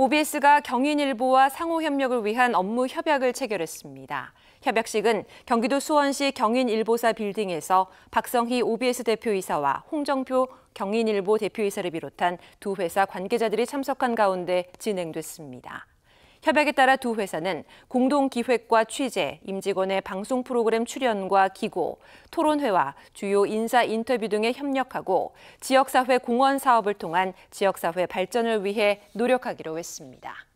OBS가 경인일보와 상호협력을 위한 업무 협약을 체결했습니다. 협약식은 경기도 수원시 경인일보사 빌딩에서 박성희 OBS 대표이사와 홍정표 경인일보 대표이사를 비롯한 두 회사 관계자들이 참석한 가운데 진행됐습니다. 협약에 따라 두 회사는 공동 기획과 취재, 임직원의 방송 프로그램 출연과 기고, 토론회와 주요 인사 인터뷰 등에 협력하고 지역사회 공헌 사업을 통한 지역사회 발전을 위해 노력하기로 했습니다.